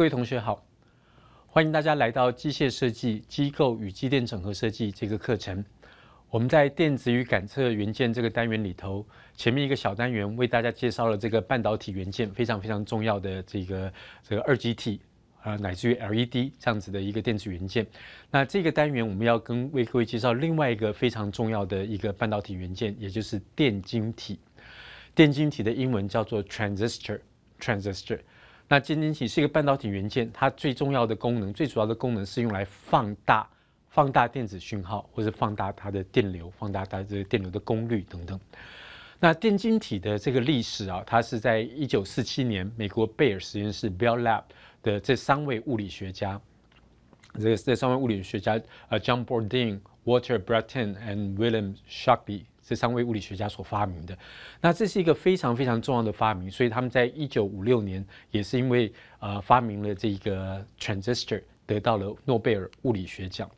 各位同学好，欢迎大家来到机械设计、机构与机电整合设计这个课程。我们在电子与感测元件这个单元里头，前面一个小单元为大家介绍了这个半导体元件非常非常重要的这个这个二极体啊，乃至于 LED 这样子的一个电子元件。那这个单元我们要跟为各位介绍另外一个非常重要的一个半导体元件，也就是电晶体。电晶体的英文叫做 transistor，transistor。那晶晶体是一个半导体元件，它最重要的功能、最主要的功能是用来放大、放大电子讯号，或者放大它的电流、放大它的电流的功率等等。那电晶体的这个历史啊，它是在一九四七年美国贝尔实验室 （Bell Lab） 的这三位物理学家，这个这三位物理学家呃，John b a r d e n Walter b r e t t o n and William Shockley。这三位物理学家所发明的，那这是一个非常非常重要的发明，所以他们在一九五六年也是因为呃发明了这个 transistor，得到了诺贝尔物理学奖。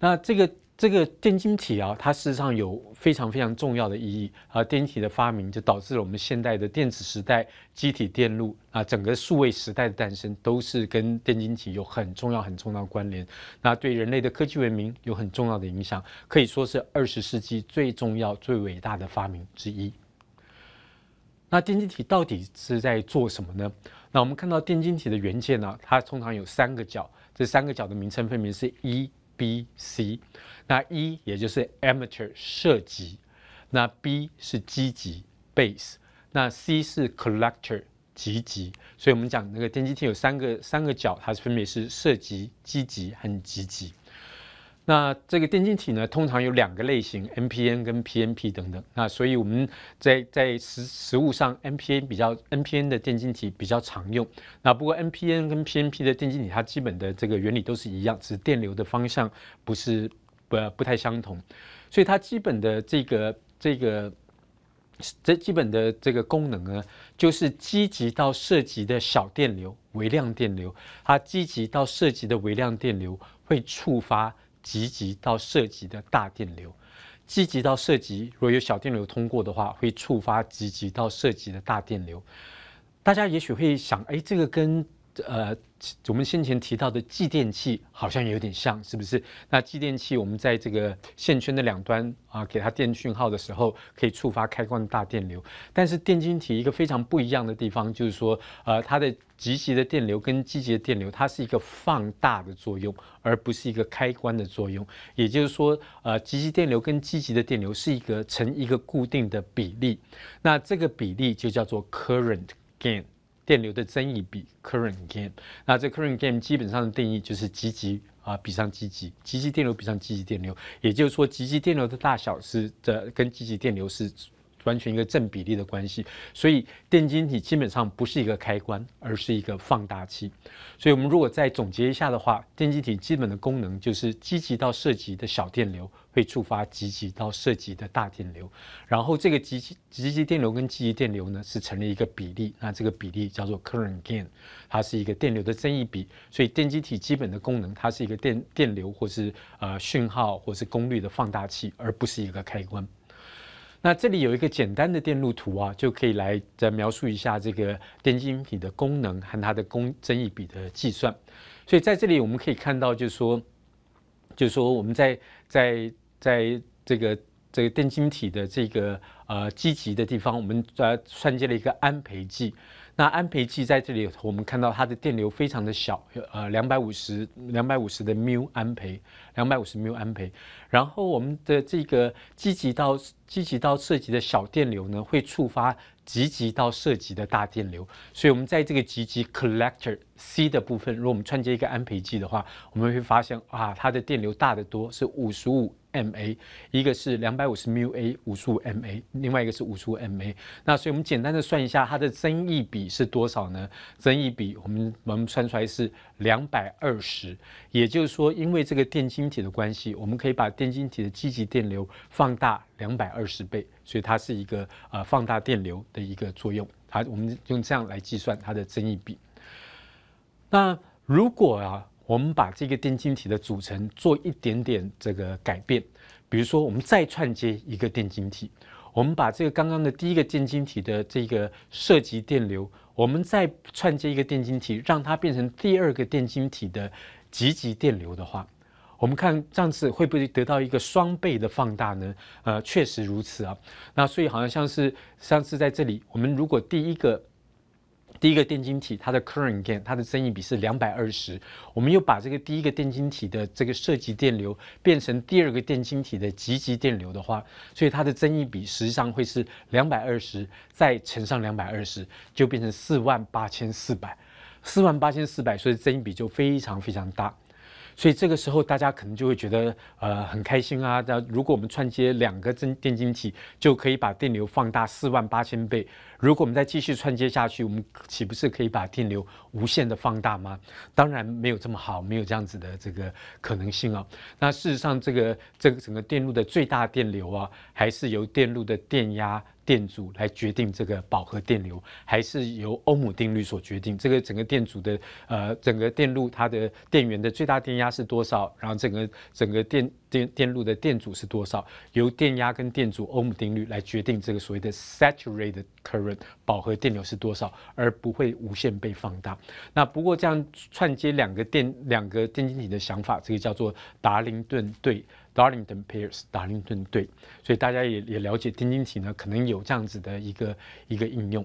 那这个。这个电晶体啊，它事实上有非常非常重要的意义啊。电晶体的发明就导致了我们现代的电子时代、机体电路啊，整个数位时代的诞生，都是跟电晶体有很重要、很重要的关联。那对人类的科技文明有很重要的影响，可以说是二十世纪最重要、最伟大的发明之一。那电晶体到底是在做什么呢？那我们看到电晶体的元件呢，它通常有三个角，这三个角的名称分别是一。B、C，那 E 也就是 amateur 射击，那 B 是积极 base，那 C 是 collector 积极，所以我们讲那个电击体有三个三个角，它分别是射击、积极和积极。那这个电晶体呢，通常有两个类型，NPN 跟 PNP 等等。那所以我们在在实实物上，NPN 比较 NPN 的电晶体比较常用。那不过 NPN 跟 PNP 的电晶体，它基本的这个原理都是一样，只是电流的方向不是不不太相同。所以它基本的这个这个这基本的这个功能呢，就是积极到涉及的小电流、微量电流，它积极到涉及的微量电流会触发。积极到涉及的大电流，积极到涉及，如果有小电流通过的话，会触发积极到涉及的大电流。大家也许会想，哎，这个跟。呃，我们先前提到的继电器好像有点像，是不是？那继电器我们在这个线圈的两端啊，给它电讯号的时候，可以触发开关的大电流。但是电晶体一个非常不一样的地方，就是说，呃，它的极极的电流跟积极的电流，它是一个放大的作用，而不是一个开关的作用。也就是说，呃，极极电流跟积极的电流是一个成一个固定的比例。那这个比例就叫做 current gain。电流的增益比 current gain，那这 current gain 基本上的定义就是积极啊比上积极，积极电流比上积极电流，也就是说积极电流的大小是的跟积极电流是。完全一个正比例的关系，所以电晶体基本上不是一个开关，而是一个放大器。所以，我们如果再总结一下的话，电晶体基本的功能就是积极到涉及的小电流会触发积极到涉及的大电流，然后这个积极积极电流跟积极电流呢是成了一个比例，那这个比例叫做 current gain，它是一个电流的增益比。所以，电晶体基本的功能它是一个电电流或是呃讯号或是功率的放大器，而不是一个开关。那这里有一个简单的电路图啊，就可以来再描述一下这个电晶体的功能和它的功增益比的计算。所以在这里我们可以看到，就是说，就是说我们在在在这个这个电晶体的这个呃积极的地方，我们在算接了一个安培计。那安培计在这里，我们看到它的电流非常的小，呃，两百五十两百五十的缪安培，两百五十缪安培。然后我们的这个积极到积极到涉及的小电流呢，会触发积极到涉及的大电流。所以，我们在这个积极 collector C 的部分，如果我们串接一个安培计的话，我们会发现啊，它的电流大得多，是五十五。mA，一个是两百五十 mA，五十五 mA，另外一个是五十五 mA。那所以我们简单的算一下它的增益比是多少呢？增益比我们我们算出来是两百二十，也就是说，因为这个电晶体的关系，我们可以把电晶体的积极电流放大两百二十倍，所以它是一个呃放大电流的一个作用。它我们用这样来计算它的增益比。那如果啊。我们把这个电晶体的组成做一点点这个改变，比如说我们再串接一个电晶体，我们把这个刚刚的第一个电晶体的这个涉及电流，我们再串接一个电晶体，让它变成第二个电晶体的极极电流的话，我们看上次会不会得到一个双倍的放大呢？呃，确实如此啊。那所以好像像是上次在这里，我们如果第一个。第一个电晶体，它的 current gain，它的增益比是两百二十。我们又把这个第一个电晶体的这个设计电流变成第二个电晶体的集极电流的话，所以它的增益比实际上会是两百二十再乘上两百二十，就变成四万八千四百。四万八千四百，所以增益比就非常非常大。所以这个时候，大家可能就会觉得，呃，很开心啊。那如果我们串接两个真电晶体，就可以把电流放大四万八千倍。如果我们再继续串接下去，我们岂不是可以把电流无限的放大吗？当然没有这么好，没有这样子的这个可能性啊。那事实上，这个这个整个电路的最大电流啊，还是由电路的电压。电阻来决定这个饱和电流，还是由欧姆定律所决定？这个整个电阻的，呃，整个电路它的电源的最大电压是多少？然后整个整个电电电路的电阻是多少？由电压跟电阻欧姆定律来决定这个所谓的 saturate d current 饱和电流是多少，而不会无限被放大。那不过这样串接两个电两个电晶体的想法，这个叫做达林顿对。Darlington pairs，t o n 对，所以大家也也了解电晶体呢，可能有这样子的一个一个应用。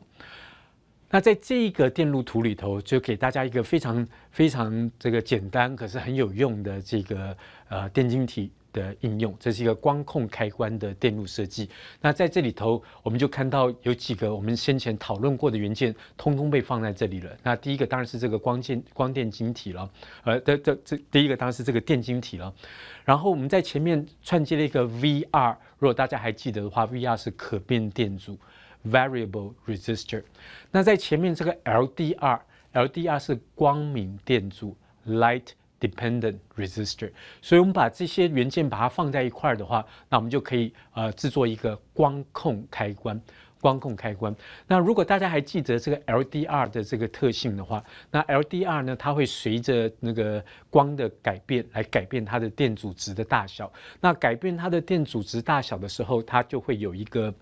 那在这一个电路图里头，就给大家一个非常非常这个简单，可是很有用的这个呃电晶体。的应用，这是一个光控开关的电路设计。那在这里头，我们就看到有几个我们先前讨论过的元件，通通被放在这里了。那第一个当然是这个光电光电晶体了，呃，这这这第一个当然是这个电晶体了。然后我们在前面串接了一个 V R，如果大家还记得的话，V R 是可变电阻 （Variable Resistor）。那在前面这个 L D R，L D R 是光明电阻 （Light）。dependent resistor，所以我们把这些元件把它放在一块儿的话，那我们就可以呃制作一个光控开关。光控开关，那如果大家还记得这个 LDR 的这个特性的话，那 LDR 呢，它会随着那个光的改变来改变它的电阻值的大小。那改变它的电阻值大小的时候，它就会有一个。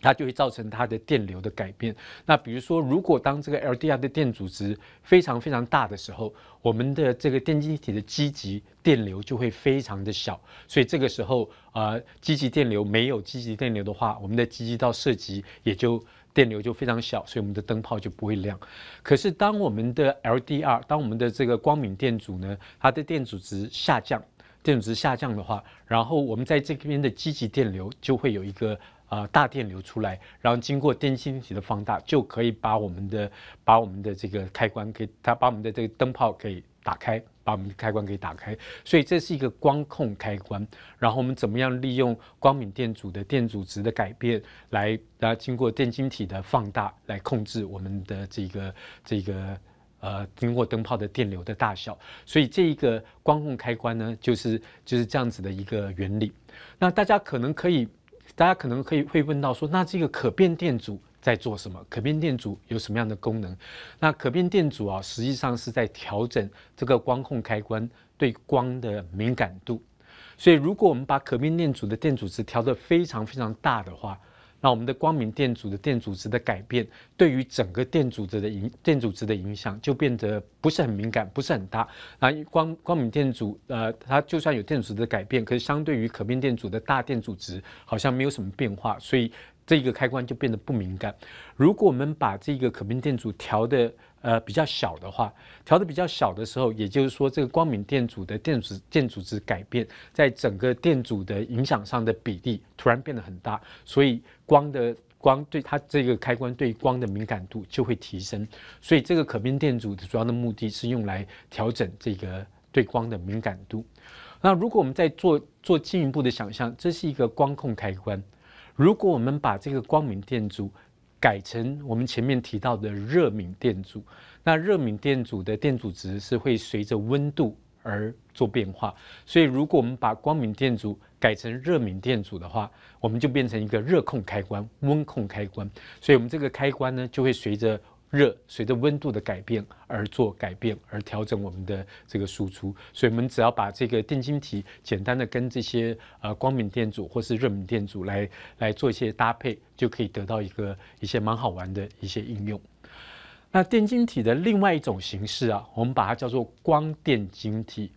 它就会造成它的电流的改变。那比如说，如果当这个 LDR 的电阻值非常非常大的时候，我们的这个电晶体的积极电流就会非常的小。所以这个时候，呃，积极电流没有积极电流的话，我们的积极到涉及也就电流就非常小，所以我们的灯泡就不会亮。可是当我们的 LDR，当我们的这个光敏电阻呢，它的电阻值下降，电阻值下降的话，然后我们在这边的积极电流就会有一个。啊，大电流出来，然后经过电晶体的放大，就可以把我们的把我们的这个开关给它把我们的这个灯泡给打开，把我们的开关给打开。所以这是一个光控开关。然后我们怎么样利用光敏电阻的电阻值的改变，来然后经过电晶体的放大，来控制我们的这个这个呃经过灯泡的电流的大小。所以这一个光控开关呢，就是就是这样子的一个原理。那大家可能可以。大家可能可以会问到说，那这个可变电阻在做什么？可变电阻有什么样的功能？那可变电阻啊，实际上是在调整这个光控开关对光的敏感度。所以，如果我们把可变电阻的电阻值调得非常非常大的话，那我们的光敏电阻的电阻值的改变，对于整个电阻值的影电阻值的影响就变得不是很敏感，不是很大。那光光敏电阻，呃，它就算有电阻值的改变，可是相对于可变电阻的大电阻值，好像没有什么变化，所以。这一个开关就变得不敏感。如果我们把这个可变电阻调的呃比较小的话，调的比较小的时候，也就是说这个光敏电阻的电阻电阻值改变，在整个电阻的影响上的比例突然变得很大，所以光的光对它这个开关对光的敏感度就会提升。所以这个可变电阻的主要的目的是用来调整这个对光的敏感度。那如果我们在做做进一步的想象，这是一个光控开关。如果我们把这个光敏电阻改成我们前面提到的热敏电阻，那热敏电阻的电阻值是会随着温度而做变化。所以，如果我们把光敏电阻改成热敏电阻的话，我们就变成一个热控开关、温控开关。所以，我们这个开关呢，就会随着。热随着温度的改变而做改变而调整我们的这个输出，所以我们只要把这个电晶体简单的跟这些呃光敏电阻或是热敏电阻来来做一些搭配，就可以得到一个一些蛮好玩的一些应用。那电晶体的另外一种形式啊，我们把它叫做光电晶体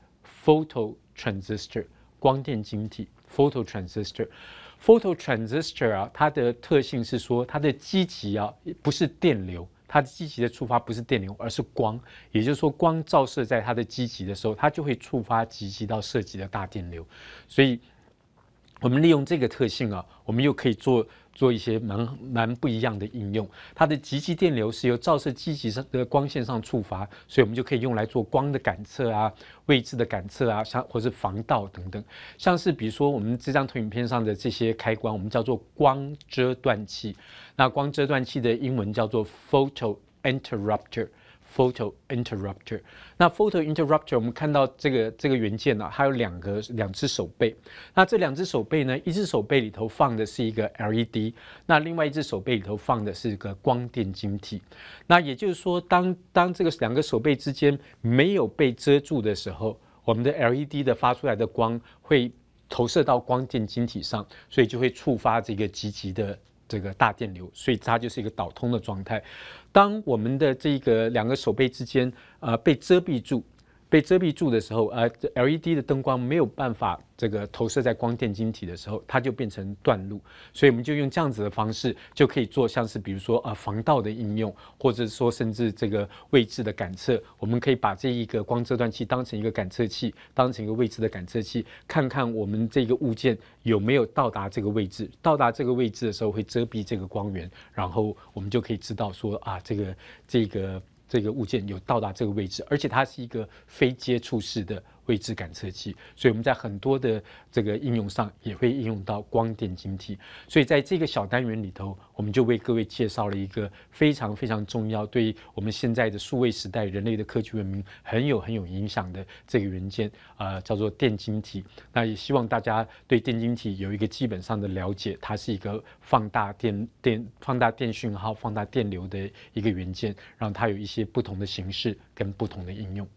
（photo transistor）。光电晶体 （photo transistor）。photo transistor 啊，它的特性是说它的积极啊不是电流。它的积极的触发不是电流，而是光，也就是说，光照射在它的积极的时候，它就会触发积极到涉及的大电流，所以，我们利用这个特性啊，我们又可以做。做一些蛮蛮不一样的应用，它的极极电流是由照射积极上的光线上触发，所以我们就可以用来做光的感测啊、位置的感测啊，像或是防盗等等。像是比如说我们这张投影片上的这些开关，我们叫做光遮断器。那光遮断器的英文叫做 photo interrupter。Photo interrupter，那 photo interrupter，我们看到这个这个元件呢，它有两个两只手背。那这两只手背呢，一只手背里头放的是一个 LED，那另外一只手背里头放的是一个光电晶体。那也就是说，当当这个两个手背之间没有被遮住的时候，我们的 LED 的发出来的光会投射到光电晶体上，所以就会触发这个积极的。这个大电流，所以它就是一个导通的状态。当我们的这个两个手背之间，呃，被遮蔽住。被遮蔽住的时候，呃，LED 的灯光没有办法这个投射在光电晶体的时候，它就变成断路。所以我们就用这样子的方式，就可以做像是比如说呃防盗的应用，或者说甚至这个位置的感测。我们可以把这一个光遮断器当成一个感测器，当成一个位置的感测器，看我们这个物件有没有到达这个位置。到达这个位置的时候，会遮蔽这个光源，然后我们就可以知道说啊，这个这个。这个物件有到达这个位置，而且它是一个非接触式的。位置感测器，所以我们在很多的这个应用上也会应用到光电晶体。所以在这个小单元里头，我们就为各位介绍了一个非常非常重要，对我们现在的数位时代、人类的科技文明很有很有影响的这个元件，呃，叫做电晶体。那也希望大家对电晶体有一个基本上的了解，它是一个放大电电、放大电讯号、放大电流的一个元件，让它有一些不同的形式跟不同的应用。